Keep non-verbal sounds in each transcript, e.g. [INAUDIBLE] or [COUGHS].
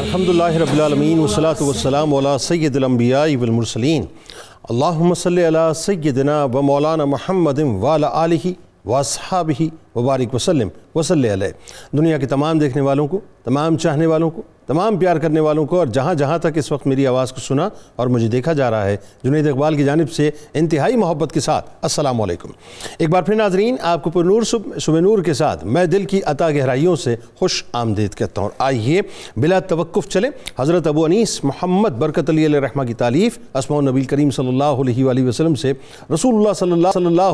अलहमदिल्ला रबालमीन वसलातम सैदम्बियामरसलिन अल्लामसल सैदना व मौलाना महमद वाल आलि वसहाबी वबारक वसलम वसल दुनिया के तमाम देखने वालों को तमाम चाहने वालों को तमाम प्यार करने वालों को और जहाँ जहाँ तक इस वक्त मेरी आवाज़ को सुना और मुझे देखा जा रहा है जुनेद इकबाल की जानब से इंतहाई मोहब्बत के साथ असलम एक बार फिर नाजरीन आपको पुरूर सुबह नूर के साथ मैं दिल की अता गहराइयों से खुश आमदेद कहता हूँ आइए बिला तवक़ चले हज़रत अबू अनीस मोहम्मद बरकत अली रहमा की तारीफ़ असमा नबी करीम सल्ला वसलम से रसूल सल्ला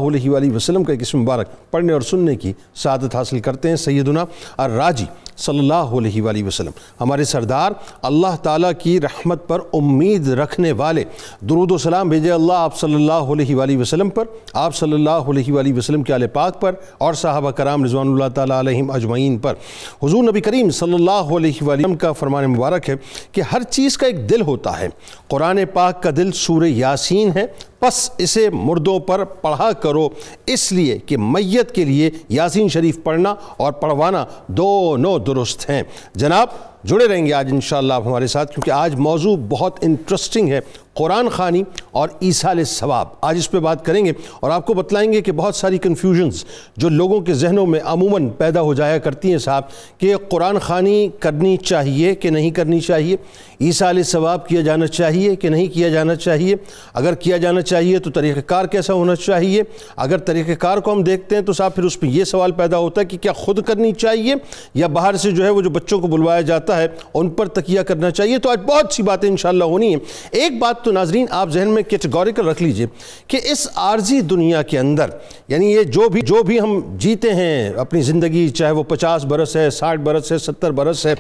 वसलम का एक इसम मुबारक पढ़ने और सुनने की सादत हासिल करते हैं सैदना और राजी सल्लल्लाहु अलैहि वसल्लम हमारे सरदार अल्लाह ताला की रहमत पर उम्मीद रखने वाले दरुद सलाम भेजे अल्लाह आप सल्लल्लाहु अलैहि वसल्लम पर आप सल्लल्लाहु अलैहि वसल्लम के आल पाक पर और साहबा कराम रिजवानल तम अजमैन पर हजूर नबी करीम सल्लाम का फरमान मुबारक है कि हर चीज़ का एक दिल होता है कुरान पाक का दिल सूर यासिन है बस इसे मुर्दों पर पढ़ा करो इसलिए कि मैत के लिए यासीन शरीफ पढ़ना और पढ़वाना दोनों दुरुस्त हैं जनाब जुड़े रहेंगे आज इन आप हमारे साथ क्योंकि आज मौजू बहुत इंटरेस्टिंग है कुरान खानी और ईसाल सवाब आज इस पर बात करेंगे और आपको बतलाएंगे कि बहुत सारी कन्फ्यूजन्स जो लोगों के जहनों में अमूमन पैदा हो जाया करती हैं साहब कि कुरान खानी करनी चाहिए कि नहीं करनी चाहिए ईसाल सवाब किया जाना चाहिए कि नहीं किया जाना चाहिए अगर किया जाना चाहिए तो तरीक़ार कैसा होना चाहिए अगर तरीक़ार को हम देखते हैं तो साहब फिर उसमें यह सवाल पैदा होता है कि क्या खुद करनी चाहिए या बाहर से जो है वो जो बच्चों को बुलवाया जाता करता है उन पर तकिया करना चाहिए तो आज बहुत सी बातें इंशाल्लाह होनी है एक बात तो नाजरीन आप जहन में कैटेगोरिकल रख लीजिए कि इस आर्जी दुनिया के अंदर यानी ये जो भी जो भी हम जीते हैं अपनी ज़िंदगी चाहे वो पचास बरस है साठ बरस है सत्तर बरस है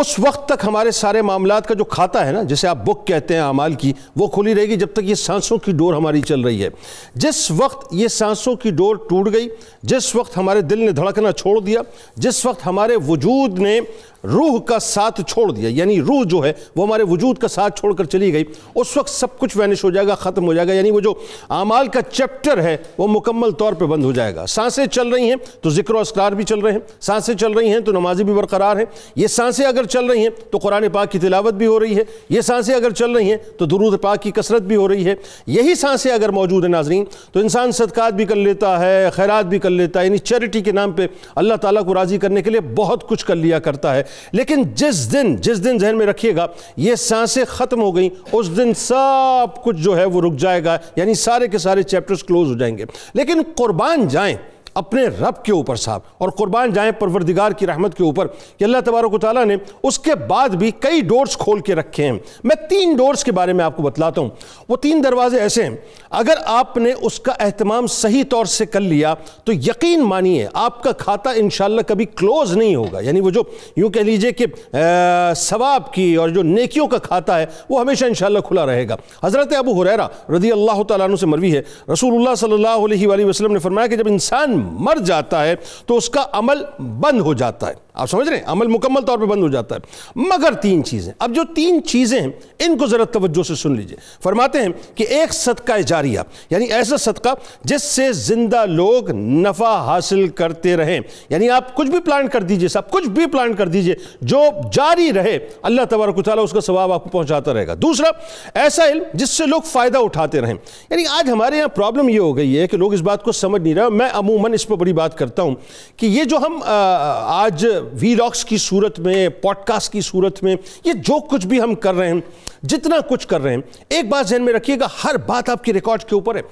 उस वक्त तक हमारे सारे मामला का जो खाता है ना जिसे आप बुक कहते हैं अमाल की वो खुली रहेगी जब तक ये सांसों की डोर हमारी चल रही है जिस वक्त ये सांसों की डोर टूट गई जिस वक्त हमारे दिल ने धड़कना छोड़ दिया जिस वक्त हमारे वजूद ने रूह का का साथ छोड़ दिया यानी रूह जो है वो हमारे वजूद का साथ छोड़कर चली गई उस वक्त सब कुछ वैनिश हो जाएगा ख़त्म हो जाएगा यानी वो जो आमाल का चैप्टर है वो मुकम्मल तौर पर बंद हो जाएगा सांसें चल रही हैं तो जिक्र असकार भी चल रहे हैं सांसें चल रही हैं तो नमाजें भी बरकरार हैं ये सांसें अगर चल रही हैं तो कुरान पाक की तिलावत भी हो रही है ये सांसें अगर चल रही हैं तो दरूद पाक की कसरत भी हो रही है यही सांसें अगर मौजूद है नाजरीन तो इंसान सदक़ात भी कर लेता है खैरात भी कर लेता है यानी चैरिटी के नाम पर अल्लाह ताली को राज़ी करने के लिए बहुत कुछ कर लिया करता है लेकिन जिस दिन जिस दिन जहन में रखिएगा ये सांसें ख़त्म हो गई उस दिन सब कुछ जो है वो रुक जाएगा यानी सारे के सारे चैप्टर्स क्लोज हो जाएंगे लेकिन कुर्बान जाए अपने रब के ऊपर साहब और कुर्बान जाएं परवरदिगार की रहमत के ऊपर कि अल्लाह तबारक ताली ने उसके बाद भी कई डोर्स खोल के रखे हैं मैं तीन डोर्स के बारे में आपको बतलाता हूँ वो तीन दरवाजे ऐसे हैं अगर आपने उसका अहतमाम सही तौर से कर लिया तो यकीन मानिए आपका खाता इन कभी क्लोज़ नहीं होगा यानी वो जो यूँ कह लीजिए कि सवाब की और जो नेकियों का खाता है वो हमेशा इन खुला रहेगा हज़रत अबू हुररा रदी अल्लाह तु से मरवी है रसूल सल्ला वसलम ने फरमाया कि जब इंसान मर जाता है तो उसका अमल बंद हो जाता है आप समझ रहे हैं अमल मुकम्मल तौर पे बंद हो जाता है मगर तीन चीज़ें अब जो तीन चीज़ें हैं इनको ज़रा तवज्जो से सुन लीजिए फरमाते हैं कि एक सदका जारिया यानी ऐसा सदका जिससे ज़िंदा लोग नफ़ा हासिल करते रहें यानी आप कुछ भी प्लान कर दीजिए साहब कुछ भी प्लान कर दीजिए जो जारी रहे अल्लाह तबारक उसका स्वाब आपको पहुँचाता रहेगा दूसरा ऐसा इल्म जिससे लोग फ़ायदा उठाते रहें यानी आज हमारे यहाँ प्रॉब्लम ये हो गई है कि लोग इस बात को समझ नहीं रहे मैं अमूमन ख़ान इस पर बड़ी बात करता हूँ कि ये जो हम आज वी की सूरत में पॉडकास्ट की सूरत में ये जो कुछ भी हम कर रहे हैं जितना कुछ कर रहे हैं एक बात जहन में रखिएगा हर बात आपकी रिकॉर्ड के ऊपर है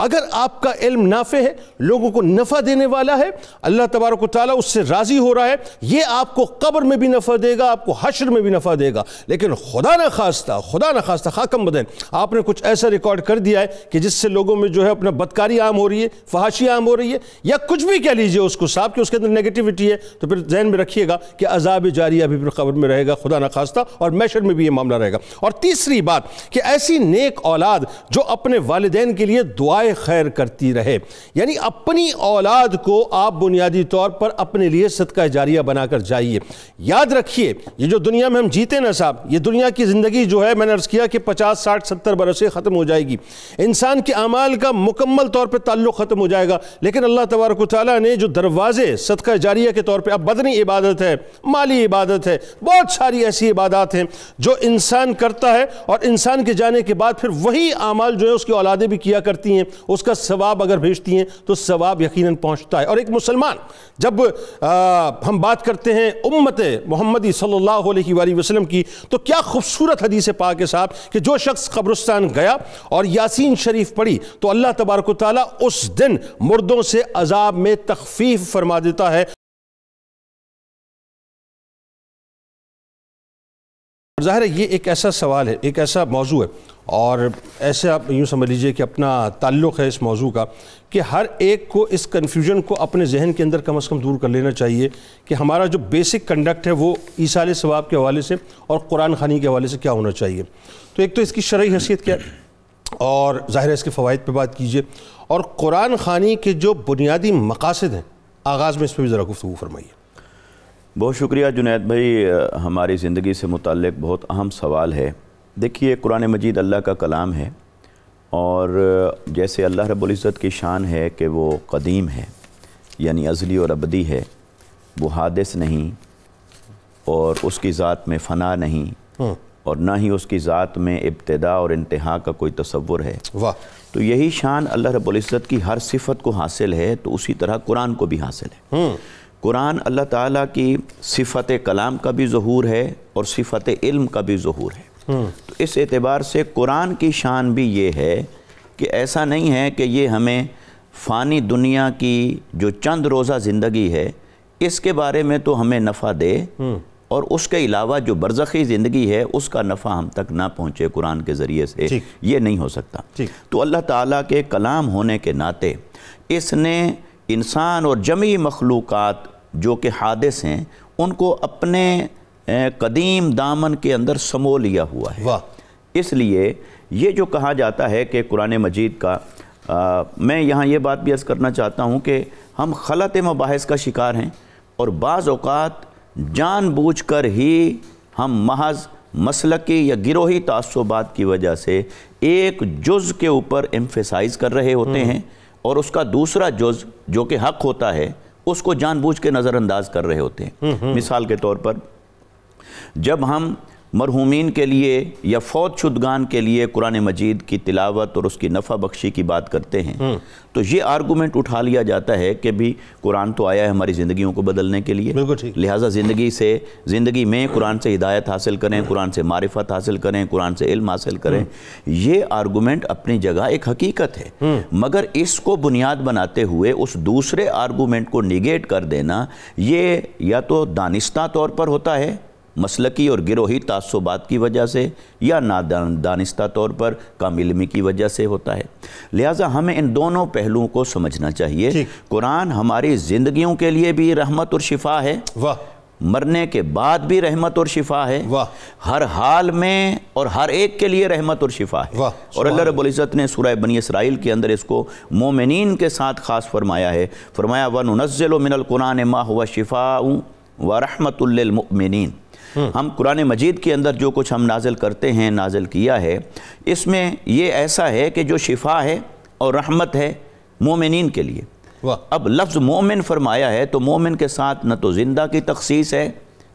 अगर आपका इल्म नाफे है लोगों को नफ़ा देने वाला है अल्लाह तबारक ताली उससे राज़ी हो रहा है ये आपको कब्र में भी नफ़ा देगा आपको हशर में भी नफ़ा देगा लेकिन खुदा ना खास्ता खुदा ना खास्ता खाकम बदन आपने कुछ ऐसा रिकॉर्ड कर दिया है कि जिससे लोगों में जो है अपना बदकारी आम हो रही है फहाशी आम हो रही है या कुछ भी कह लीजिए उसको साहब कि उसके अंदर नेगेटिविटी है तो फिर जहन में रखिएगा कि अजाब जारी अभी फिर खबर में रहेगा खुदा ना खास्ता और मैशर में भी ये मामला रहेगा और तीसरी बात कि ऐसी नेक औलाद जो अपने वालदेन के लिए दुआएं खैर करती रहे यानी अपनी औलाद को आप बुनियादी तौर पर अपने लिए सदका जारिया बनाकर जाइए याद रखिए ये जो दुनिया में हम जीते ना साहब ये दुनिया की ज़िंदगी जो है मैंने अर्ज़ किया कि पचास साठ सत्तर बरस ख़त्म हो जाएगी इंसान के अमाल का मुकम्मल तौर पर ताल्लुक़ ख़त्म हो जाएगा लेकिन अल्लाह तब तबारक ताली ने जो दरवाजे सदका जारिया के तौर पर अब बदनी इबादत है माली इबादत है बहुत सारी ऐसी इबादत हैं जो इंसान करता है और इंसान के जाने के बाद फिर वही आमाल जो है उसकी औलादें भी किया करती हैं उसका सवाब अगर भेजती हैं तो सवाब यकीन पहुँचता है और एक मुसलमान जब आ, हम बात करते हैं उम्मत मोहम्मदी सल्ला वसलम की तो क्या खूबसूरत हदीस पा के साहब कि जो शख्स कब्रस्तान गया और यासिन शरीफ पढ़ी तो अल्लाह तबारक ताली उस दिन मुर्दों से आज अजाब में तखफीफ फरमा देता है ज़ाहिर है ये एक ऐसा सवाल है एक ऐसा मौजू है और ऐसे आप यूँ समझ लीजिए कि अपना ताल्लुक़ है इस मौजू का कि हर एक को इस कन्फ्यूजन को अपने जहन के अंदर कम अज़ कम दूर कर लेना चाहिए कि हमारा जो बेसिक कंडक्ट है वो ईसार सवाब के हवाले से और कुरान खानी के हवाले से क्या होना चाहिए तो एक तो इसकी शरिय हैसियत क्या है और ज़ाहिर इसके फ़वाद पर बात कीजिए और कुरान खानी के जो बुनियादी मकासद हैं आगाज़ में इस पर भी ज़रा गुफ्तु फरमाइए बहुत शुक्रिया जुनेद भाई हमारी ज़िंदगी से मुतक बहुत अहम सवाल है देखिए कुरान मजीद अल्लाह का कलाम है और जैसे अल्लाह रब्ज़त की शान है कि वो कदीम है यानी अजली और अबदी है वो हादस नहीं और उसकी ज़ात में फ़ना नहीं हाँ। और ना ही उसकी ज़ात में इब्तदा और इंतहा का कोई तस्वुर है वाह तो यही शान अल्लाह रब्ज़त की हर सिफत को हासिल है तो उसी तरह कुरान को भी हासिल है हम्म। कुरान अल्लाह ताला की सिफत कलाम का भी जहूर है और सिफत इल्म का भी जहूर है हम्म। तो इस एतबार से कुरान की शान भी ये है कि ऐसा नहीं है कि ये हमें फ़ानी दुनिया की जो चंद रोज़ा ज़िंदगी है इसके बारे में तो हमें नफ़ा दे हम्म। और उसके अलावा जो बरज़ी ज़िंदगी है उसका नफ़ा हम तक ना पहुँचे कुरान के ज़रिए से ये नहीं हो सकता तो अल्लाह ताला के कलाम होने के नाते इसने इंसान और जमी मखलूक जो कि हादिस हैं उनको अपने कदीम दामन के अंदर समो लिया हुआ है इसलिए ये जो कहा जाता है कि कुरान मजीद का आ, मैं यहाँ ये बात भी अर्ज़ करना चाहता हूँ कि हम खलत मबाहस का शिकार हैं और बाज़ अवत जानबूझकर ही हम महज मसलकी या गिरोही तसुबात की वजह से एक जुज़ के ऊपर एम्फेसाइज कर रहे होते हम्म। हैं और उसका दूसरा जुज़ जो कि हक होता है उसको जानबूझ के नज़रअंदाज कर रहे होते हैं हम्म, हम्म। मिसाल के तौर पर जब हम मरहूमिन के लिए या फौज शुदगान के लिए कुरान मजीद की तिलावत और उसकी नफ़ा बख्शी की बात करते हैं हम्म। तो ये आर्गूमेंट उठा लिया जाता है कि भी कुरान तो आया है हमारी ज़िंदगी को बदलने के लिए लिहाजा ज़िंदगी से ज़िंदगी में कुरान से हिदायत हासिल करें कुरान से मारिफत हासिल करें कुरान से इल्म हासिल करें हम्म। ये आर्गूमेंट अपनी जगह एक हकीकत है हम्म। मगर इसको बुनियाद बनाते हुए उस दूसरे आर्गूमेंट को निगेट कर देना ये या तो दानिस्ता तौर पर होता है मसलकी और गिरोही तसुबात की वजह से या दानिस्ता तौर पर कम इलमी की वजह से होता है लिहाजा हमें इन दोनों पहलुओं को समझना चाहिए कुरान हमारी ज़िंदगी के लिए भी रहमत और शिफा है वाह मरने के बाद भी रहमत और शिफा है वाह हर हाल में और हर एक के लिए रहमत और शिफा है वाह और अल्लाह इज्जत ने सूरह बनी इसराइल के अंदर इसको मोमिन के साथ ख़ास फरमाया है फरमाया वन मिनल कुरान मा हुवा शिफाउ व मुमिनीन हम्म। हम कुरान मजीद के अंदर जो कुछ हम नाजिल करते हैं नाजिल किया है इसमें ये ऐसा है कि जो शिफा है और रहमत है मोमिन के लिए अब लफ्ज़ मोमिन फरमाया है तो मोमिन के साथ न तो ज़िंदा की तखसीस है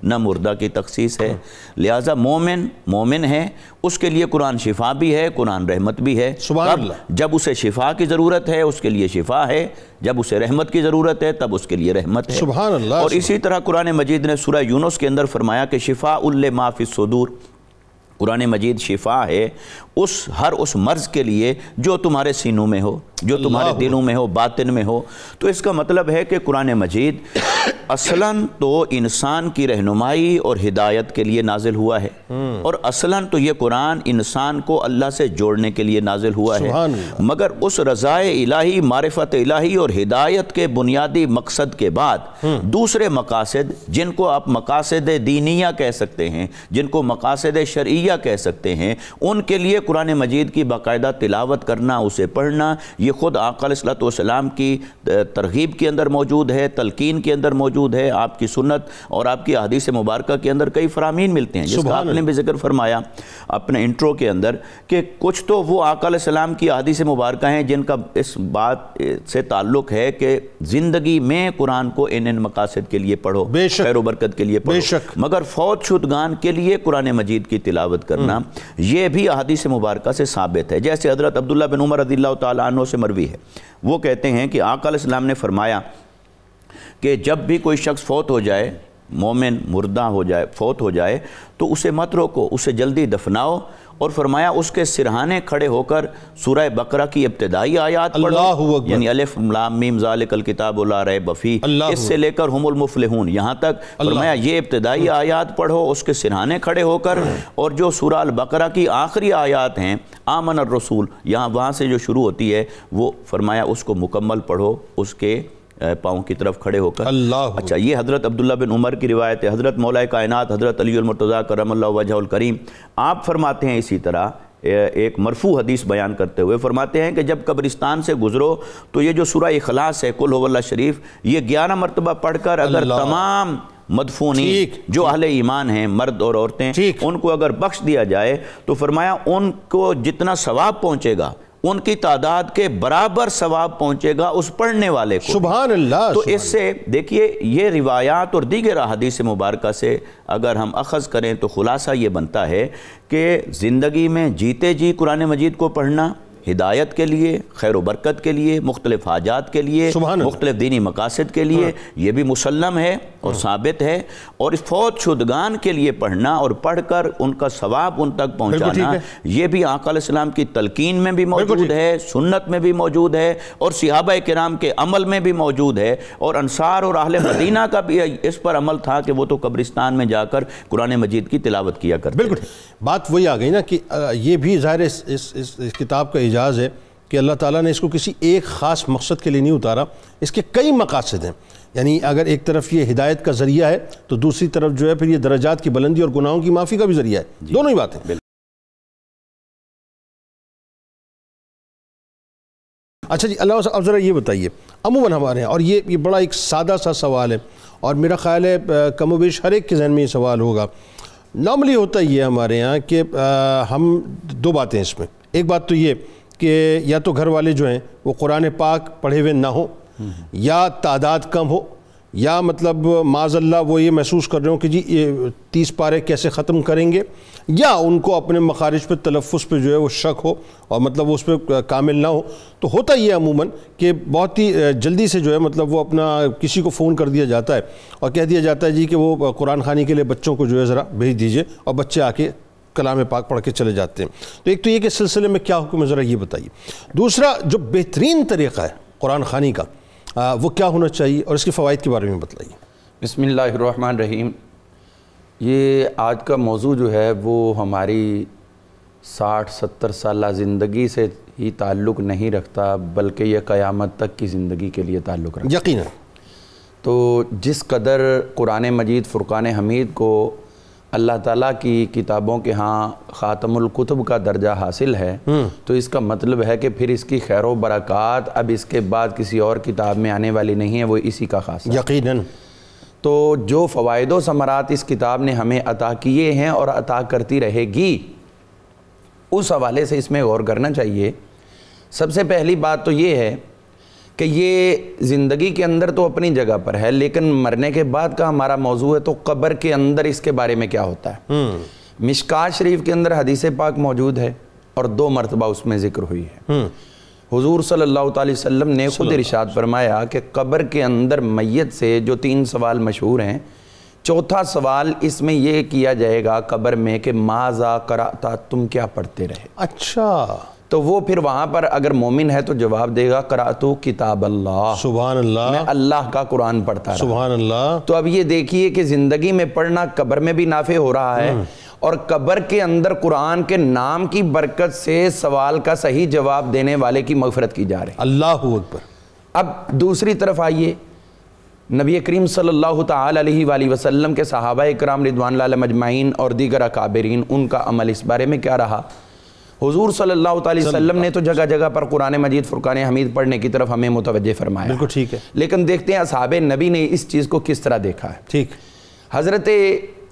न मुर्दा की तखसीस है लिहाजा मोमिन मोमिन है उसके लिए कुरान शिफा भी है कुरान रहमत भी है तब जब उसे शिफा की ज़रूरत है उसके लिए शिफा है जब उसे रहमत की ज़रूरत है तब उसके लिए रहमत है अल्लाह और इसी तरह कुरान मजीद ने सुरा यूनुस के अंदर फरमाया कि शिफा माफ़ी सदूर कुरान मजीद शिफा है उस हर उस मर्ज के लिए जो तुम्हारे सीनों में हो जो तुम्हारे दिलों में हो बातिन में हो तो इसका मतलब है कि कुरान मजीद असलन तो इंसान की रहनुमाई और हिदायत के लिए नाजिल हुआ है हम्म। और असलन तो ये कुरान इंसान को अल्लाह से जोड़ने के लिए नाजिल हुआ है मगर उस रज़ाए इलाही मारफत इलाही और हिदायत के बुनियादी मकसद के बाद हम्म। दूसरे मकासद जिनको आप मकासद दीनिया कह सकते हैं जिनको मकासद शरिया कह सकते हैं उनके लिए कुरान मजीद की बाकायदा तिलावत करना उसे पढ़ना ये ख़ुद आकलतम की तरगीब के अंदर मौजूद है तलकिन के अंदर मौजूद है आपकी सुनत और आपकी हदीस मुबारक के अंदर कई फरामीन मिलते हैं जिसका आपने भी जिक्र फरमाया अपने इंट्रो के अंदर कि कुछ तो वो आकलम की हदीस मुबारक हैं जिनका इस बात से ताल्लुक़ है कि ज़िंदगी में कुरान को इन इन मकासद के लिए पढ़ो खैर बरकत के लिए पढ़ो मगर फौज शुदगान के लिए कुरान मजीद की तिलावत करना हम्म। ये भी हदीस मुबारक से साबित है जैसे हज़रत अब्दुल्ला बिन उमर रदील तु से मरवी है वो कहते हैं कि आकाम ने फरमाया कि जब भी कोई शख्स फौत हो जाए मोमिन मुर्दा हो जाए फौत हो जाए तो उसे मत रोको उसे जल्दी दफनाओ और फरमाया उसके सिरहाने खड़े होकर सूरह बकरा की इब्तदाई आयात यानी अलिफ किताब बफ़ी इससे लेकर हमुल यहाँ तक फरमाया ये इब्तदाई आयात पढ़ो उसके सिरहाने खड़े होकर और जो सूरह अल बकरा की आखिरी आयात हैं आमन रसूल यहाँ वहाँ से जो शुरू होती है वो फरमाया उसको मुकम्मल पढ़ो उसके पाँव की तरफ खड़े होकर अल्लाह अच्छा ये हज़रत अब्दुल्ला बिन उमर की रिवायत है हज़रत मौला कायनत हज़रत अलीमरतज़ा करम करीम आप फरमाते हैं इसी तरह एक मरफू हदीस बयान करते हुए फरमाते हैं कि जब कब्रिस्तान से गुजरो तो ये जो सुरा इखलास है कुल होवल्ला शरीफ ये ग्यारह मरतबा पढ़कर अगर तमाम मदफूनी जो अहले ईमान हैं मर्द और औरतें उनको अगर बख्श दिया जाए तो फरमाया उनको जितना सवाब पहुँचेगा उनकी तादाद के बराबर सवाब पहुंचेगा उस पढ़ने वाले को सुबह अल्लाह तो इससे देखिए ये रिवायात और दीगर अहदीस मुबारक से अगर हम अखज़ करें तो ख़ुलासा ये बनता है कि ज़िंदगी में जीते जी कुरान मजीद को पढ़ना हिदायत के लिए खैर बरकत के लिए मुख्तलिफ हाजात के लिए मुख्तलिफ दीनी मकासद के लिए हाँ। यह भी मुसलम है और हाँ। साबित है और इस फौज शुदगान के लिए पढ़ना और पढ़ कर उनका स्वाब उन तक पहुँचाना ये भी आकाम की तलकिन में भी मौजूद है सुन्नत में भी मौजूद है और सिहाब कराम के अमल में भी मौजूद है और अनसार और आहल मदीना का भी इस पर अमल था कि वो तो कब्रिस्तान में जाकर कुरान मजीद की तिलावत किया कर बिल्कुल बात वही आ गई ना कि ये भी ज़ाहिर इस किताब का एजाज़ है कि अल्लाह ताला ने इसको किसी एक ख़ास मकसद के लिए नहीं उतारा इसके कई मकासद हैं यानी अगर एक तरफ ये हिदायत का ज़रिया है तो दूसरी तरफ जो है फिर ये दर्जात की बुलंदी और गुनाहों की माफ़ी का भी ज़रिया है दोनों ही बातें अच्छा जी अल्लाह अब ज़रा ये बताइए अमूमन हमारे यहाँ और ये ये बड़ा एक सादा सा सवाल है और मेरा ख्याल है कम हर एक के जहन में ये सवाल होगा नॉर्मली होता ये हमारे यहाँ कि हम दो बातें इसमें एक बात तो ये कि या तो घर वाले जो हैं वो कुरान पाक पढ़े हुए ना हो या तादाद कम हो या मतलब माजल्ला वो ये महसूस कर रहे हो कि जी ये तीस पारे कैसे ख़त्म करेंगे या उनको अपने मखारिज पर तलफ़ पर जो है वो शक हो और मतलब वो उस पर कामिल ना हो तो होता ये अमूमन कि बहुत ही जल्दी से जो है मतलब वो अपना किसी को फ़ोन कर दिया जाता है और कह दिया जाता है जी कि वो कुरान खानी के लिए बच्चों को जो है ज़रा भेज दीजिए और बच्चे आके कलाम पाक पढ़ के चले जाते हैं तो एक तो ये कि सिलसिले में क्या हुक्म ज़रा ये बताइए दूसरा जो बेहतरीन तरीक़ा है कुरान खानी का आ, वो क्या होना चाहिए और इसके फ़वाद के बारे में बताइए बसमिल्ल रहीम ये आज का मौजू जो है वो हमारी साठ सत्तर साल ज़िंदगी से ही ताल्लुक़ नहीं रखता बल्कि यह क़यामत तक की ज़िंदगी के लिए ताल्लुक़ रखता यकीन तो जिस कदर कुरान मजीद फ़ुरक़ान हमीद को अल्लाह ताला की किताबों के यहाँ ख़ातमुलकुतुब का दर्जा हासिल है हम्म। तो इसका मतलब है कि फिर इसकी खैर बरक़ात अब इसके बाद किसी और किताब में आने वाली नहीं है वो इसी का खास यकीनन तो जो फ़वाद समरात इस किताब ने हमें अता किए हैं और अता करती रहेगी उस हवाले से इसमें गौर करना चाहिए सबसे पहली बात तो ये है कि ये ज़िंदगी के अंदर तो अपनी जगह पर है लेकिन मरने के बाद का हमारा मौजू है तो कब्र के अंदर इसके बारे में क्या होता है हम्म। मिशका शरीफ के अंदर हदीस पाक मौजूद है और दो मरतबा उसमें जिक्र हुई है हम्म। हुजूर सल्लल्लाहु अलैहि वसल्लम ने खुद इरशाद फरमाया कि कब्र के अंदर मैत से जो तीन सवाल मशहूर हैं चौथा सवाल इसमें यह किया जाएगा कब्र में कि माजा कराता तुम क्या पढ़ते रहे अच्छा तो वो फिर वहां पर अगर मोमिन है तो जवाब देगा करातु किताब अल्लाह सुबह अल्लाह अल्लाह का कुरान पढ़ता सुबह अल्लाह तो अब ये देखिए कि ज़िंदगी में पढ़ना कब्र में भी नाफे हो रहा है हम्म। और कब्र के अंदर कुरान के नाम की बरकत से सवाल का सही जवाब देने वाले की मफरत की जा रही अल्लाह पर अब दूसरी तरफ आइए नबी करीम सल्लल्लाहु अलैहि वसल्लम के सहाबा इक्राम रिदवान मजमाइन और दीगर अकाबरीन उनका अमल इस बारे में क्या रहा हुजूर सल्लल्लाहु अलैहि वसल्लम ने तो जगह जगह पर कुरान मजीद फ़ुरकान हमीद पढ़ने की तरफ हमें मुतवजह फरमाया बिल्कुल ठीक है लेकिन देखते हैं असहाब नबी ने इस चीज़ को किस तरह देखा है ठीक हज़रत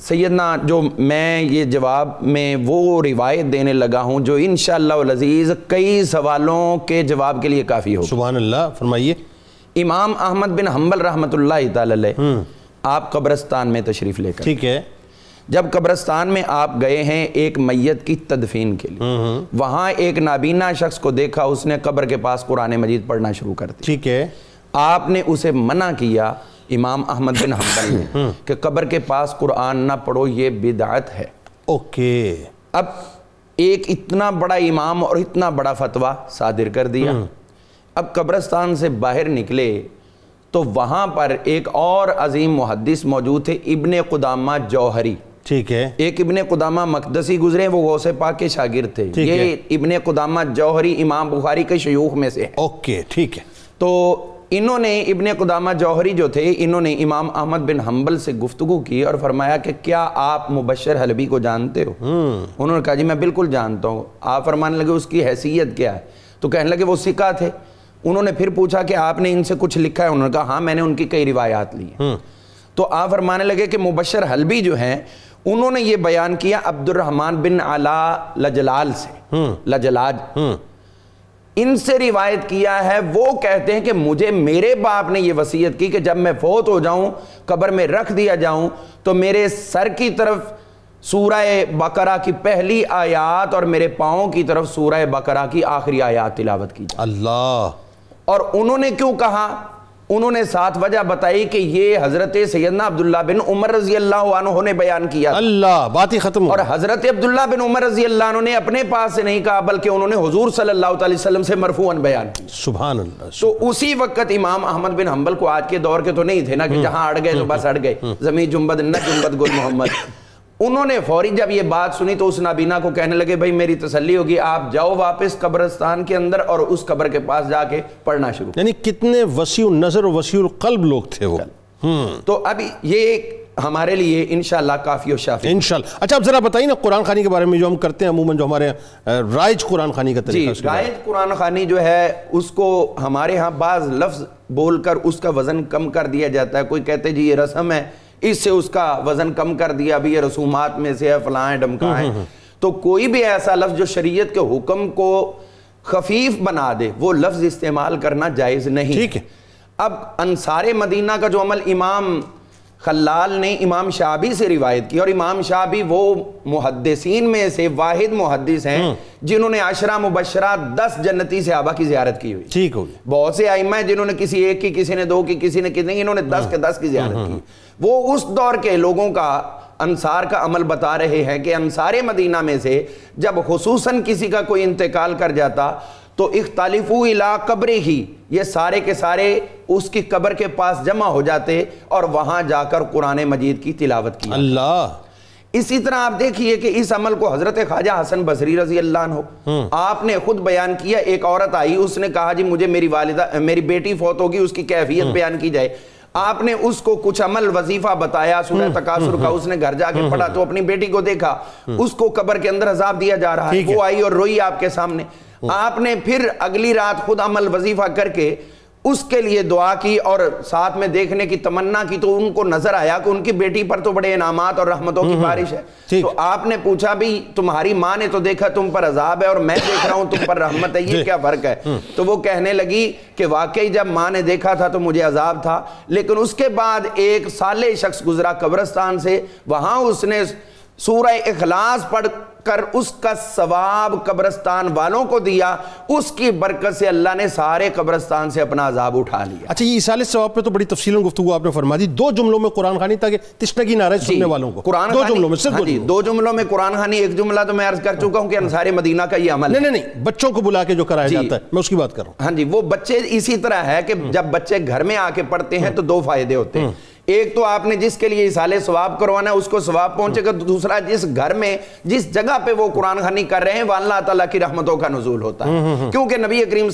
सैदना जो मैं ये जवाब में वो रिवायत देने लगा हूँ जो इन शजीज़ कई सवालों के जवाब के लिए काफ़ी हो सुबह अल्लाह फरमाइए इमाम अहमद बिन हम्बल रहमत ला हम्म। आप कब्रस्तान में तशरीफ़ लेकर ठीक है जब कब्रस्तान में आप गए हैं एक मैयत की तदफीन के लिए हम्म, हम्म। वहाँ एक नाबीना शख्स को देखा उसने कब्र के पास कुरान मजीद पढ़ना शुरू कर दिया ठीक है आपने उसे मना किया इमाम अहमद बिन हम्बल ने हम्म। कि कब्र के पास कुरान ना पढ़ो ये बिदात है ओके अब एक इतना बड़ा इमाम और इतना बड़ा फतवा सादिर कर दिया अब कब्रस्तान से बाहर निकले तो वहां पर एक और अजीम मुहदस मौजूद थे इबन कुदामा जौहरी ठीक है एक इबन कुदामा मकदसी गुजरे वो गौसे पाक के शागिर थे ये इबन कुदामा जौहरी इमाम बुखारी के शयूख में से ओके ठीक है तो इन्होंने इबन कुदामा जौहरी जो थे इन्होंने इमाम अहमद बिन हम्बल से गुफ्तु की और फरमाया कि क्या आप मुबशर हलबी को जानते हो हम्म। उन्होंने कहा जी मैं बिल्कुल जानता हूँ आप फरमाने लगे उसकी हैसियत क्या है तो कहने लगे वो सिका थे उन्होंने फिर पूछा कि आपने इनसे कुछ लिखा है उन्होंने कहा हाँ मैंने उनकी कई रिवायात ली हम्म। तो आप फरमाने लगे कि मुबशर हलबी जो हैं उन्होंने ये बयान किया अब्दुलरहमान बिन अला लजलाल से हम्म। लजलाज हम्म। इनसे रिवायत किया है वो कहते हैं कि मुझे मेरे बाप ने ये वसीयत की कि जब मैं फोत हो जाऊं कब्र में रख दिया जाऊं तो मेरे सर की तरफ सूरह बकरा की पहली आयात और मेरे पाओ की तरफ सूरह बकरा की आखिरी आयात तिलावत की अल्लाह और उन्होंने क्यों कहा उन्होंने साथ वजह बताई कि ये हजरत सैदना अब्दुल्ला बिन उमर रजी अल्लाह ने बयान किया अल्लाह बात ही खत्म और हजरत अब्दुल्ला बिन उमर रजी अल्लाह ने अपने पास से नहीं कहा बल्कि उन्होंने हजूर सल्लाम से मरफून बयान सुबह तो उसी वक्त इमाम अहमद बिन हम्बल को आज के दौर के तो नहीं थे ना कि हम्म, जहां अड़ गए तो हम्म, बस अड़ गए हम्म, जमी जुम्बद न जुम्बद गुल मोहम्मद उन्होंने फौरी जब ये बात सुनी तो उस नाबीना को कहने लगे भाई मेरी तसल्ली होगी आप जाओ वापस कब्रस्तान के अंदर और उस कब्र के पास जाके पढ़ना शुरू यानी कितने वसी नजर वसी कल्ब लोग थे वो हम्म। तो अब ये हमारे लिए इनशाला काफ़ी और शाफी इनशाला अच्छा आप ज़रा बताइए ना कुरान खानी के बारे में जो हम करते हैं अमूमन जो हमारे राइज कुरान खानी का तरीका जी राइज कुरान खानी जो है उसको हमारे यहाँ बाज़ लफ्ज़ बोलकर उसका वज़न कम कर दिया जाता है कोई कहते जी ये रसम है इससे उसका वजन कम कर दिया अभी ये रसूमात में से है फलाएं है है तो कोई भी ऐसा लफ्ज जो शरीयत के हुक्म को खफीफ बना दे वो लफ्ज इस्तेमाल करना जायज नहीं ठीक है अब अनसारे मदीना का जो अमल इमाम खलाल ने इमाम शाबी से रिवायत की और इमाम शाबी वो मुहदसिन में से वाहिद मुहदस हैं हम्म। जिन्होंने आशरा मुबशरा दस जन्नती आबा की जियारत की हुई ठीक होगी बहुत से आइमा है जिन्होंने किसी एक की किसी ने दो की किसी ने कितने इन्होंने दस हाँ। के दस की जियारत हाँ, की हाँ, वो उस दौर के लोगों का अंसार का अमल बता रहे हैं कि अंसार मदीना में से जब खसूस किसी का कोई इंतकाल कर जाता तो इख्तालिफू इला कब्रे ही ये सारे के सारे उसकी कब्र के पास जमा हो जाते और वहां जाकर कुरान मजीद की तिलावत की अल्लाह इसी तरह आप देखिए कि इस अमल को हजरत ख्वाजा हसन बसरी रजी अल्लाह हो हम्म। आपने खुद बयान किया एक औरत आई उसने कहा जी मुझे मेरी वालिदा मेरी बेटी फौत होगी उसकी कैफियत हम्म। बयान की जाए आपने उसको कुछ अमल वजीफा बताया सुन हम्म, तकासुर का उसने घर जाके पढ़ा तो अपनी बेटी को देखा उसको कब्र के अंदर अजाब दिया जा रहा है वो आई और रोई आपके सामने आपने फिर अगली रात खुद अमल वजीफा करके उसके लिए दुआ की और साथ में देखने की तमन्ना की तो उनको नजर आया कि उनकी बेटी पर तो बड़े इनाम और रहमतों की हम्म, हम्म, बारिश है हम्म। तो आपने पूछा भी तुम्हारी माँ ने तो देखा तुम पर अजाब है और मैं देख रहा हूं तुम पर रहमत है ये क्या फर्क है तो वो कहने लगी कि वाकई जब माँ ने देखा था तो मुझे अजाब था लेकिन उसके बाद एक साले शख्स गुजरा कब्रस्तान से वहां उसने सूर्य इखलास पढ़ कर उसका सवाब कब्रस्तान वालों को दिया उसकी बरकत से अल्लाह ने सारे कब्रस्तान से अपना अजाब उठा लिया अच्छा ये इसाले सवाब पे तो बड़ी तफसील गुफ्तु आपने फरमा दी दो जुमलों में कुरान खानी ताकि तिश्नगी नाराज सुनने वालों को कुरान दो जुमलों में सिर्फ हाँ दो जुमलों में कुरान खानी एक जुमला तो मैं अर्ज कर चुका हूँ कि अंसार मदीना का ये अमल नहीं नहीं बच्चों को बुला के जो कराया जाता है मैं उसकी बात कर रहा हूँ हाँ जी वो बच्चे इसी तरह है कि जब बच्चे घर में आके पढ़ते हैं हम्म। तो दो फायदे होते हैं हम्म। एक तो आपने जिसके लिए इसाले स्वाब करवाना है उसको स्वाब पहुंचेगा तो दूसरा जिस घर में जिस जगह पे वो कुरान खानी कर रहे हैं वाला तला की रहमतों का नजूल होता है हम्म, हम्म, हम्म। क्योंकि नबी करीम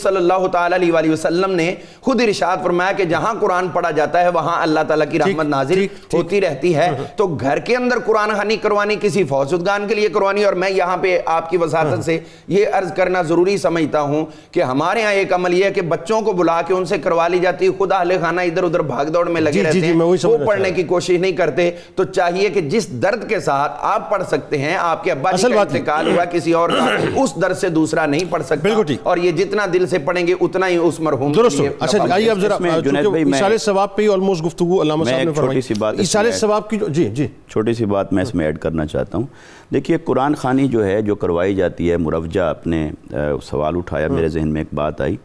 सल्लाम ने खुद इर्शाद फरमाया कि जहां कुरान पढ़ा जाता है वहां अल्लाह तला की रहमत नाजिल होती रहती है तो घर के अंदर कुरान खानी करवानी किसी फौजुदगान के लिए करवानी और मैं यहाँ पे आपकी वसादत से ये अर्ज करना जरूरी समझता हूँ कि हमारे यहाँ एक अमल यह है कि बच्चों को बुला के उनसे करवा ली जाती है खुद अहल खाना इधर उधर भाग में लगे रहते हैं वो पढ़ने की कोशिश नहीं करते तो चाहिए कि जिस दर्द के साथ आप पढ़ सकते हैं आपके अब्बा जी का इंतकाल हुआ किसी और का उस दर्द से दूसरा नहीं पढ़ सकते और ये जितना दिल से पढ़ेंगे उतना ही उस अच्छा मरहूम छोटी सी बात मैं इसमें ऐड करना चाहता हूँ देखिए कुरान खानी जो है जो करवाई जाती है मुरवजा आपने सवाल उठाया मेरे हाँ। जहन में एक बात आई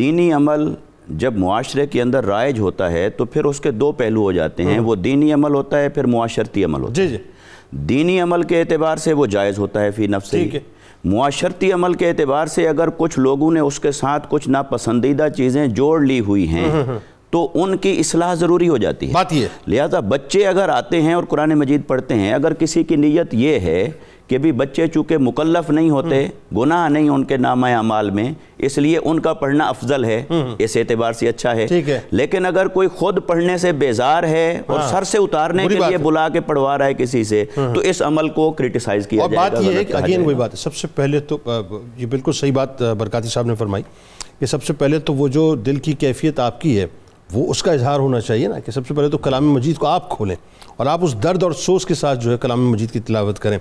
दीनी अमल जब माशरे के अंदर राइज होता है तो फिर उसके दो पहलू हो जाते हैं हम्म। वो दीनी अमल होता है फिर मुआशरती अमल होता जी जी दीनी अमल के अतबार से वो जायज़ होता है फ़ी नफ्स ठीक है माशरती अमल के अतबार से अगर कुछ लोगों ने उसके साथ कुछ नापसंदीदा चीज़ें जोड़ ली हुई हैं हम्म, हम्म, तो उनकी इसलाह ज़रूरी हो जाती है बात ये लिहाजा बच्चे अगर आते हैं और कुरान मजीद पढ़ते हैं अगर किसी की नीयत ये है कि भी बच्चे चूँकि मुकल्फ नहीं होते हम्म। गुनाह नहीं उनके नामा अमाल में इसलिए उनका पढ़ना अफजल है हम्म। इस एतबार से अच्छा है ठीक है लेकिन अगर कोई खुद पढ़ने से बेजार है हाँ। और सर से उतारने के लिए बुला के पढ़वा रहा है किसी से हम्म। तो इस अमल को क्रिटिसाइज किया और बात ये है अगेन वही बात है सबसे पहले तो ये बिल्कुल सही बात बरकती साहब ने फरमाई कि सबसे पहले तो वो जो दिल की कैफियत आपकी है वो उसका इजहार होना चाहिए ना कि सबसे पहले तो कलाम मजीद को आप खोलें और आप उस दर्द और सोच के साथ जो है कलाम मजीद की तलावत करें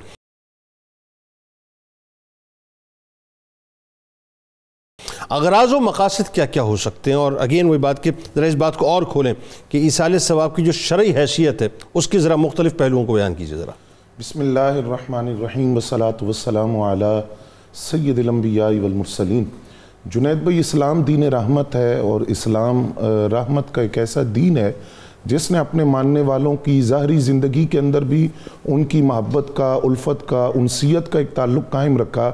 अगराज व मकासद क्या क्या हो सकते हैं और अगेन वही बात कि ज़रा इस बात को और खोलें कि ईसाल सवाब की जो शरी हैसियत है उसके ज़रा मुख्तलिफ पहलुओं को बयान कीजिए ज़रा बसमीम वसलात वसलाम सैदलम्बिया वलमरसलिन जुनेद भाई इस्लाम दीन रहमत है और इस्लाम रहमत का एक ऐसा दीन है जिसने अपने मानने वालों की ज़ाहरी ज़िंदगी के अंदर भी उनकी मोहब्बत का उल्फत का उनसीत का एक ताल्लुक़ कायम रखा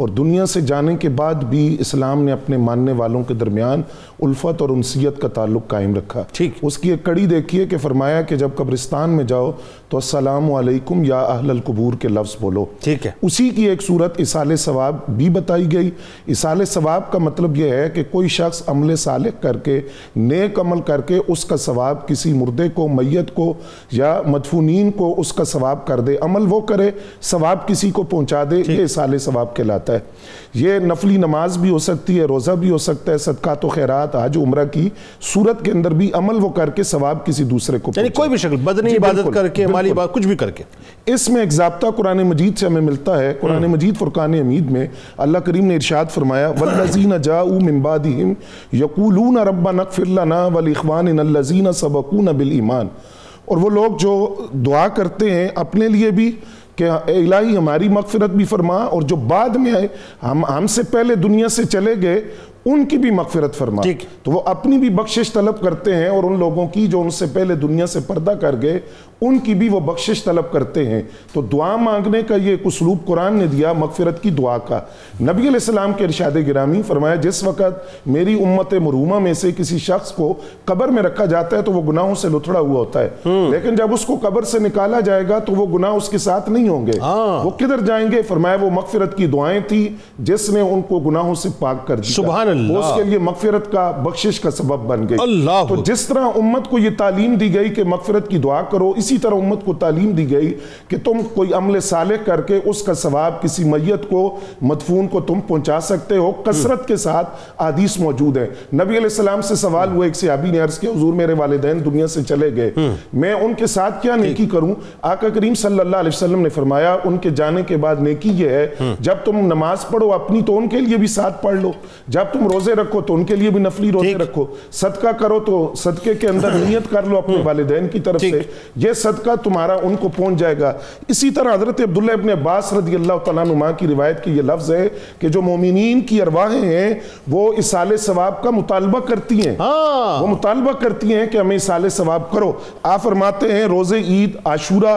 और दुनिया से जाने के बाद भी इस्लाम ने अपने मानने वालों के दरमियान उल्फत और उनसीयत का ताल्लुक कायम रखा ठीक उसकी एक कड़ी देखिए कि फरमाया कि जब कब्रिस्तान में जाओ तो असलकुम या अहल कबूर के लफ्ज़ बोलो ठीक है उसी की एक सूरत इसाल सवाब भी बताई गई इसाल सवाब का मतलब यह है कि कोई शख्स अमल साल करके नेक अमल करके उसका सवाब किसी मुर्दे को मैत को या मदफूनिन को उसका सवाब कर दे अमल वो करे सवाब किसी को पहुँचा दे ये इसाल सवाब लाते जाता है ये नफली नमाज भी हो सकती है रोज़ा भी हो सकता है सदका तो खैरात आज उम्र की सूरत के अंदर भी अमल वो करके सवाब किसी दूसरे को यानी कोई भी शक्ल बदनी इबादत करके माली बात कुछ भी करके इसमें एक जबता कुरान मजीद से हमें मिलता है कुरान हम्म। मजीद फुरकान अमीद में अल्लाह करीम ने इर्शाद फरमाया वल्लजीन जाऊ मिम्बादिम यकूलून रब्बा नकफिल्लाना वल इखवान सबकून बिल ईमान और वो लोग जो दुआ करते हैं अपने लिए भी कि इलाही हमारी मकफ़रत भी फरमा और जो बाद में आए हम हमसे पहले दुनिया से चले गए उनकी भी मकफ़रत फरमा तो वो अपनी भी बख्शिश तलब करते हैं और उन लोगों की जो उनसे पहले दुनिया से पर्दा कर गए उनकी भी वो बख्शिश तलब करते हैं तो दुआ मांगने का ये एक उसलूब कुरान ने दिया मगफरत की दुआ का नबी के इरशाद गिरामी फरमाया जिस वक्त मेरी उम्मत मरूमा में से किसी शख्स को कबर में रखा जाता है तो वो गुनाहों से लुथड़ा हुआ होता है हम्म। लेकिन जब उसको कबर से निकाला जाएगा तो वो गुनाह उसके साथ नहीं होंगे हाँ। वो किधर जाएंगे फरमाया वो मगफरत की दुआएं थी जिसने उनको गुनाहों से पाक कर दिया उसके लिए मगफरत का बख्शिश का सबब बन गई तो जिस तरह उम्मत को ये तालीम दी गई कि मगफरत की दुआ करो इस इसी तरह उम्मत को तालीम दी गई कि तुम कोई अमल साले करके उसका सवाब किसी मैयत को मदफून को तुम पहुंचा सकते हो कसरत के साथ आदीस मौजूद है नबी सलाम से सवाल हुआ एक सियाबी ने अर्ज के हजूर मेरे वालदेन दुनिया से चले गए हम्म। मैं उनके साथ क्या नेकी करूं आका करीम सल्लाम ने फरमाया उनके जाने के बाद नेकी यह है हम्म। जब तुम नमाज पढ़ो अपनी तो उनके लिए भी साथ पढ़ लो जब तुम रोजे रखो तो उनके लिए भी नफली रोजे रखो सदका करो तो सदके के अंदर [COUGHS] नीयत कर लो अपने हम्म। वालदेन की तरफ से ये सदका तुम्हारा उनको पहुंच जाएगा इसी तरह हजरत अब्दुल्ला इबन अब्बास रदी अल्लाह तुमा की रिवायत के ये लफ्ज़ है कि जो मोमिन की अरवाहें हैं वो इसाल सवाब का मुतालबा करती हैं हाँ। वो मुतालबा करती हैं कि हमें इसाल सवाब करो आप फरमाते हैं रोज़े ईद आशूरा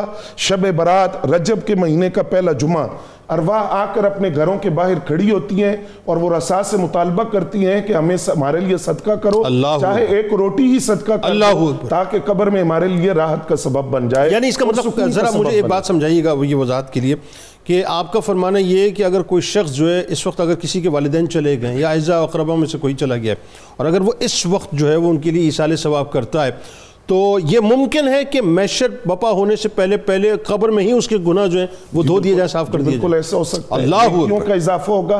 शब बरात रजब के महीने का पहला जुमा अरवाह आकर अपने घरों के बाहर खड़ी होती हैं और वो रसा से मुतालबा करती हैं कि हमें हमारे लिए सदका करो चाहे एक रोटी ही सदका करो अल्लाह ताकि कब्र में हमारे लिए राहत का सबब बन जाए यानी इसका मतलब जरा मुझे एक बात समझाइएगा ये वजाहत के लिए कि आपका फरमाना ये है कि अगर कोई शख्स जो है इस वक्त अगर किसी के वालदेन चले गए या अज़ा अकरबा में से कोई चला गया और अगर वो इस वक्त जो है वो उनके लिए ईसाल सवाब करता है तो ये मुमकिन है कि मैशर बपा होने से पहले पहले कब्र में ही उसके गुना जो है वो धो दिया जाए साफ कर दिया बिल्कुल ऐसा हो सकता है अल्लाह का इजाफा होगा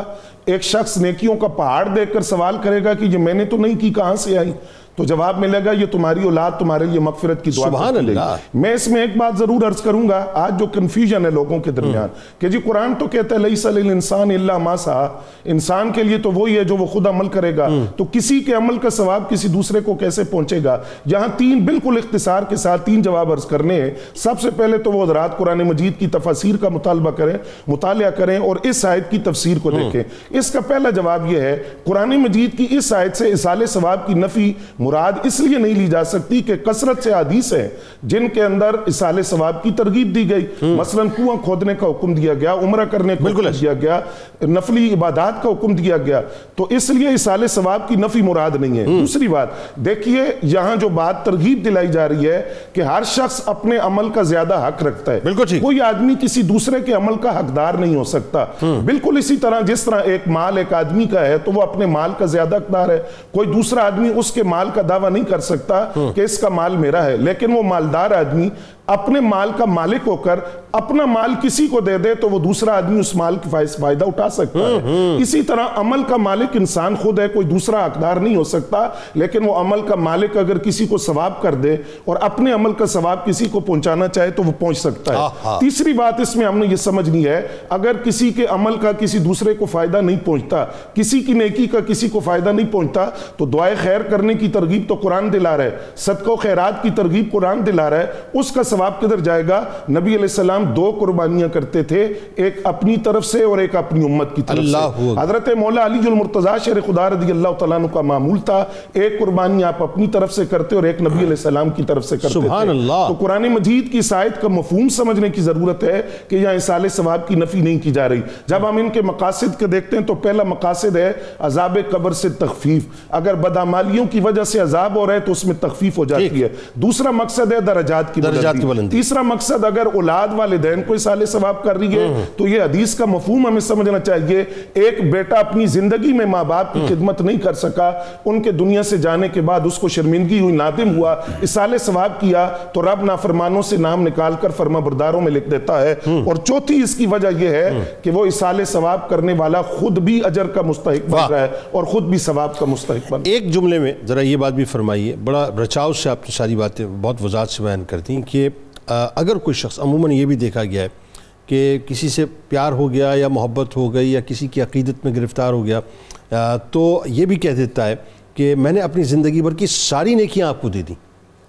एक शख्स नेकियों का पहाड़ देखकर सवाल करेगा कि ये मैंने तो नहीं की कहां से आई तो जवाब मिलेगा ये तुम्हारी औलाद तुम्हारे लिए मकफरत की दुआ मैं इसमें एक बात जरूर अर्ज करूंगा आज जो कंफ्यूजन है लोगों के दरमियान कि जी कुरान तो कहता है लई इंसान इल्ला मासा इंसान के लिए तो वही है जो वो खुद अमल करेगा हम्म। तो किसी के अमल का सवाब किसी दूसरे को कैसे पहुंचेगा यहां तीन बिल्कुल इख्तिसार के साथ तीन जवाब अर्ज करने हैं सबसे पहले तो वो हजरात कुरान मजीद की तफसर का मुतालबा करें मुताल करें और इस आयत की तफसीर को हम्म। देखें इसका पहला जवाब यह है कुरान मजीद की इस आयत से इसाले सवाब की नफी मुराद इसलिए नहीं ली जा सकती कि कसरत से हदीस है जिनके अंदर इसाले सवाब की तरगीब दी गई हम्म। मसलन कुआं खोदने का हुक्म दिया गया उम्र करने का हुक्म दिया गया नफली इबादत का हुक्म दिया गया तो इसलिए इसाले सवाब की नफी मुराद नहीं है हम्म। दूसरी बात देखिए यहां जो बात तरगीब दिलाई जा रही है कि हर शख्स अपने अमल का ज्यादा हक रखता है बिल्कुल कोई आदमी किसी दूसरे के अमल का हकदार नहीं हो सकता हम्म। बिल्कुल इसी तरह जिस तरह एक माल एक आदमी का है तो वो अपने माल का ज्यादा हकदार है कोई दूसरा आदमी उसके माल का दावा नहीं कर सकता कि इसका माल मेरा है लेकिन वो मालदार आदमी अपने माल का मालिक होकर अपना माल किसी को दे दे तो वो दूसरा आदमी उस माल की फायदा उठा सकता है हम्म, हम्म। इसी तरह अमल का मालिक इंसान खुद है कोई दूसरा हकदार नहीं हो सकता लेकिन वो अमल का मालिक अगर किसी को सवाब कर दे और अपने अमल का सवाब किसी को पहुंचाना चाहे तो वो पहुंच सकता है तीसरी बात इसमें हमने ये समझनी है अगर किसी के अमल का किसी दूसरे को फायदा नहीं पहुंचता किसी की नेकी का किसी को फायदा नहीं पहुंचता तो दुआए खैर करने की तरगीब तो कुरान दिला रहा है सदको खैरात की तरगीब कुरान दिला रहा है उसका सवाब किधर जाएगा नबी सलाम दो कुर्बानियां करते थे एक अपनी तरफ से और एक अपनी उम्मत की तरफ से हजरत मौला अली जुलमरतजा शेर खुदा रदी अल्लाह तु का मामूल था एक कुर्बानी आप अपनी तरफ से करते और एक नबी सलाम की तरफ से करते थे तो कुरान मजीद की शायद का मफहूम समझने की ज़रूरत है कि यहाँ साल सवाब की नफ़ी नहीं की जा रही जब हम इनके मकासद के देखते हैं तो पहला मकासद है अजाब कबर से तखफीफ अगर बदामालियों की वजह से अजाब हो रहा है तो उसमें तखफीफ हो जाती है दूसरा मकसद है दराजात की की हम्म। बुलंदी तीसरा मकसद अगर औलाद वालदेन को साले सवाब कर रही है हम्म। तो ये हदीस का मफहम हमें समझना चाहिए एक बेटा अपनी जिंदगी में माँ बाप की हम्म। खिदमत नहीं कर सका उनके दुनिया से जाने के बाद उसको शर्मिंदगी हुई नादिम हुआ इसाल सवाब किया तो रब नाफरमानों से नाम निकाल कर फर्मा बरदारों में लिख देता है और चौथी इसकी वजह यह है कि वो इसाल सवाब करने वाला खुद भी अजर का मुस्तक बन रहा है और खुद भी सवाब का मुस्तक बन एक जुमले में ज़रा ये बात भी फरमाइए बड़ा रचाव से आप तो सारी बातें बहुत वजात से बयान करती हैं कि अगर कोई शख्स अमूमन ये भी देखा गया है कि किसी से प्यार हो गया या मोहब्बत हो गई या किसी की अकीदत में गिरफ़्तार हो गया तो ये भी कह देता है कि मैंने अपनी ज़िंदगी भर की सारी नेकियाँ आपको दे दी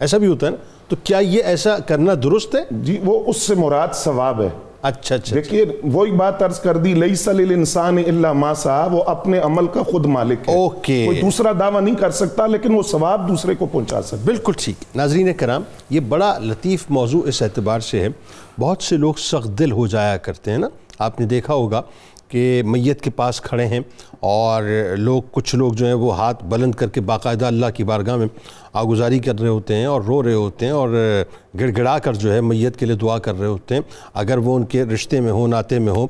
ऐसा भी होता है ना तो क्या ये ऐसा करना दुरुस्त है जी वो उससे मुराद सवाब है अच्छा, अच्छा अच्छा देखिए वही बात अर्ज कर दी लई सलिल इंसान इल्ला मासा वो अपने अमल का खुद मालिक है ओके कोई दूसरा दावा नहीं कर सकता लेकिन वो सवाब दूसरे को पहुंचा सकता बिल्कुल ठीक नाजरीन कराम ये बड़ा लतीफ़ मौजू इस एतबार से है बहुत से लोग सख्त दिल हो जाया करते हैं ना आपने देखा होगा कि मैत के पास खड़े हैं और लोग कुछ लोग जो हैं वो हाथ बुलंद करके बाकायदा अल्लाह की बारगाह में आगुजारी कर रहे होते हैं और रो रहे होते हैं और गिड़गिड़ा कर जो है मैत के लिए दुआ कर रहे होते हैं अगर वो उनके रिश्ते में हो नाते में हो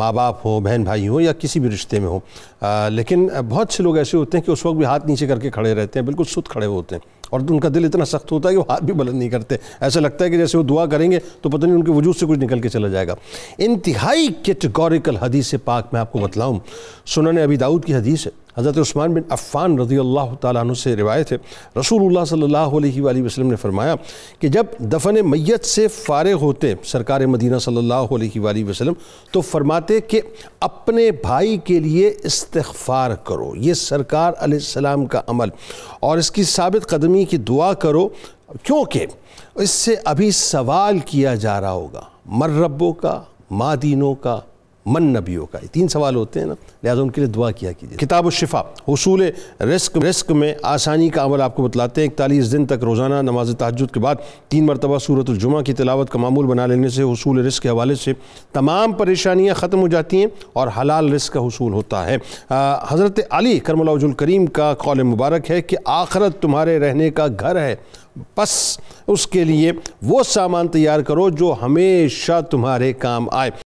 माँ बाप हो बहन भाई हो या किसी भी रिश्ते में हो आ, लेकिन बहुत से लोग ऐसे होते हैं कि उस वक्त भी हाथ नीचे करके खड़े रहते हैं बिल्कुल सुत खड़े होते हैं और तो उनका दिल इतना सख्त होता है कि वो हाथ भी बुलंद नहीं करते ऐसा लगता है कि जैसे वो दुआ करेंगे तो पता नहीं उनके वजूद से कुछ निकल के चला जाएगा इंतहाई कैटेगोरिकल हदीस पाक मैं आपको बतलाऊँ सुनने अभी दाऊद की हदीस है हज़रत उस्मान बिन अफ़ान रज़ी अल्लाह तु से रिवायत है रसूल सल्ला वसम ने फरमाया कि जब दफन मैत से फ़ारग होते सरकार मदीना सल्ला वसम तो फरमाते कि अपने भाई के लिए इस्तफ़ार करो ये सरकार सलाम का अमल और इसकी साबित कदमी की दुआ करो क्योंकि इससे अभी सवाल किया जा रहा होगा मर रब्बों का माँ दीनों का मन नबियों का तीन सवाल होते हैं ना लिहाजा उनके लिए दुआ किया कीजिए किताब शिफा हसूल रिस्क रिस्क में आसानी का अमल आपको बतलाते हैं इकतालीस दिन तक रोज़ाना नमाज तहजद के बाद तीन मरतबा सूरत जुमा की तलावत का मामूल बना लेने से हसूल रिस्क के हवाले से तमाम परेशानियाँ ख़त्म हो जाती हैं और हलाल रिस्क का हसूल होता है हज़रत अली करमलाजुल करीम का कौल मुबारक है कि आखरत तुम्हारे रहने का घर है बस उसके लिए वो सामान तैयार करो जो हमेशा तुम्हारे काम आए